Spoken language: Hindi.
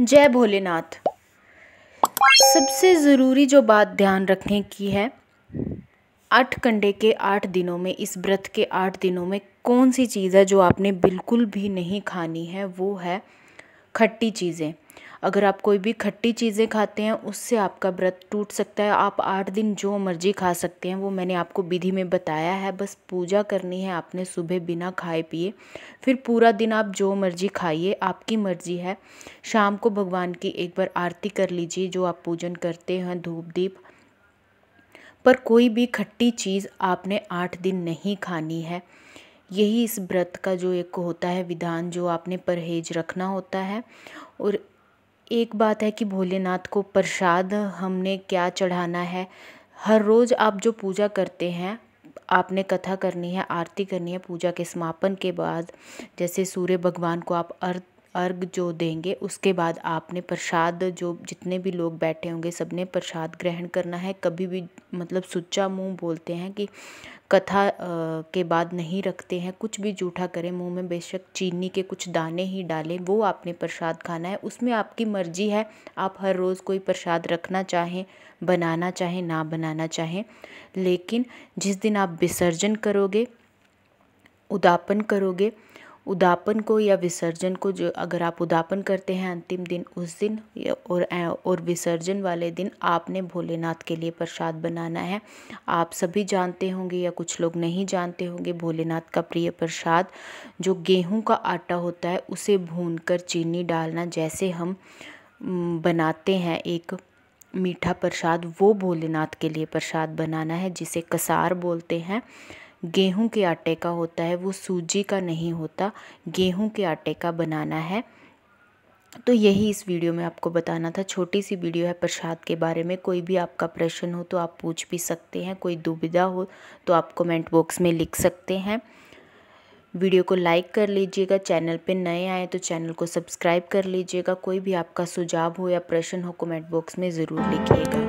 जय भोलेनाथ सबसे ज़रूरी जो बात ध्यान रखने की है आठ कंडे के आठ दिनों में इस व्रत के आठ दिनों में कौन सी चीज़ है जो आपने बिल्कुल भी नहीं खानी है वो है खट्टी चीज़ें अगर आप कोई भी खट्टी चीज़ें खाते हैं उससे आपका व्रत टूट सकता है आप आठ दिन जो मर्जी खा सकते हैं वो मैंने आपको विधि में बताया है बस पूजा करनी है आपने सुबह बिना खाए पिए फिर पूरा दिन आप जो मर्जी खाइए आपकी मर्जी है शाम को भगवान की एक बार आरती कर लीजिए जो आप पूजन करते हैं धूप दीप पर कोई भी खट्टी चीज़ आपने आठ दिन नहीं खानी है यही इस व्रत का जो एक होता है विधान जो आपने परहेज रखना होता है और एक बात है कि भोलेनाथ को प्रसाद हमने क्या चढ़ाना है हर रोज़ आप जो पूजा करते हैं आपने कथा करनी है आरती करनी है पूजा के समापन के बाद जैसे सूर्य भगवान को आप अर्थ अर्घ जो देंगे उसके बाद आपने प्रसाद जो जितने भी लोग बैठे होंगे सबने प्रसाद ग्रहण करना है कभी भी मतलब सुच्चा मुंह बोलते हैं कि कथा के बाद नहीं रखते हैं कुछ भी जूठा करें मुंह में बेशक चीनी के कुछ दाने ही डालें वो आपने प्रसाद खाना है उसमें आपकी मर्जी है आप हर रोज़ कोई प्रसाद रखना चाहें बनाना चाहें ना बनाना चाहें लेकिन जिस दिन आप विसर्जन करोगे उदापन करोगे उदापन को या विसर्जन को जो अगर आप उदापन करते हैं अंतिम दिन उस दिन और और विसर्जन वाले दिन आपने भोलेनाथ के लिए प्रसाद बनाना है आप सभी जानते होंगे या कुछ लोग नहीं जानते होंगे भोलेनाथ का प्रिय प्रसाद जो गेहूं का आटा होता है उसे भून कर चीनी डालना जैसे हम बनाते हैं एक मीठा प्रसाद वो भोलेनाथ के लिए प्रसाद बनाना है जिसे कसार बोलते हैं गेहूँ के आटे का होता है वो सूजी का नहीं होता गेहूँ के आटे का बनाना है तो यही इस वीडियो में आपको बताना था छोटी सी वीडियो है प्रसाद के बारे में कोई भी आपका प्रश्न हो तो आप पूछ भी सकते हैं कोई दुविधा हो तो आप कमेंट बॉक्स में लिख सकते हैं वीडियो को लाइक कर लीजिएगा चैनल पे नए आए तो चैनल को सब्सक्राइब कर लीजिएगा कोई भी आपका सुझाव हो या प्रश्न हो कमेंट बॉक्स में ज़रूर लिखिएगा